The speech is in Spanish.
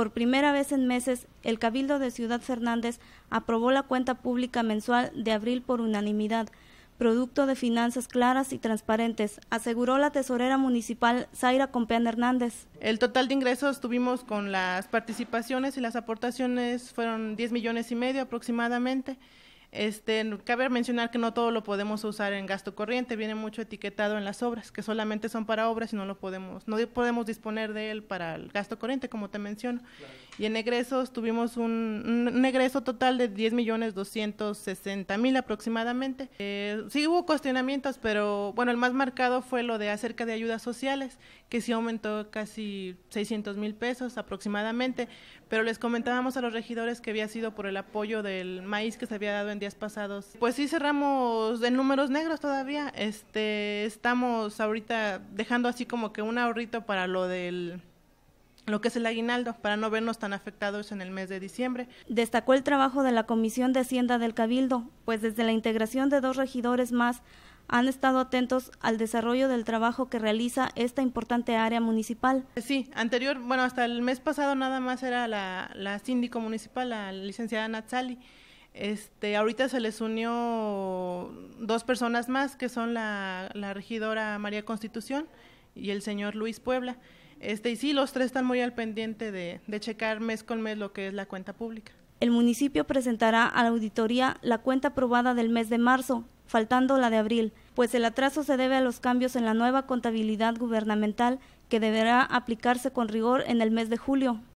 por primera vez en meses, el Cabildo de Ciudad Fernández aprobó la cuenta pública mensual de abril por unanimidad, producto de finanzas claras y transparentes, aseguró la tesorera municipal Zaira Compean Hernández. El total de ingresos tuvimos con las participaciones y las aportaciones fueron 10 millones y medio aproximadamente este, cabe mencionar que no todo lo podemos usar en gasto corriente, viene mucho etiquetado en las obras, que solamente son para obras y no lo podemos, no podemos disponer de él para el gasto corriente, como te menciono. Y en egresos tuvimos un, egreso total de 10 millones 260 mil aproximadamente. Eh, sí hubo cuestionamientos, pero bueno, el más marcado fue lo de acerca de ayudas sociales, que sí aumentó casi 600 mil pesos aproximadamente, pero les comentábamos a los regidores que había sido por el apoyo del maíz que se había dado en días pasados. Pues sí cerramos en números negros todavía. Este, estamos ahorita dejando así como que un ahorrito para lo del lo que es el aguinaldo, para no vernos tan afectados en el mes de diciembre. Destacó el trabajo de la Comisión de Hacienda del Cabildo, pues desde la integración de dos regidores más han estado atentos al desarrollo del trabajo que realiza esta importante área municipal. Sí, anterior, bueno, hasta el mes pasado nada más era la, la síndico municipal, la licenciada Natsali. Este, ahorita se les unió dos personas más, que son la, regidora María Constitución y el señor Luis Puebla. Este, y sí, los tres están muy al pendiente de checar mes con mes lo que es la cuenta pública. El municipio presentará a la auditoría la cuenta aprobada del mes de marzo, faltando la de abril, pues el atraso se debe a los cambios en la nueva contabilidad gubernamental que deberá aplicarse con rigor en el mes de julio,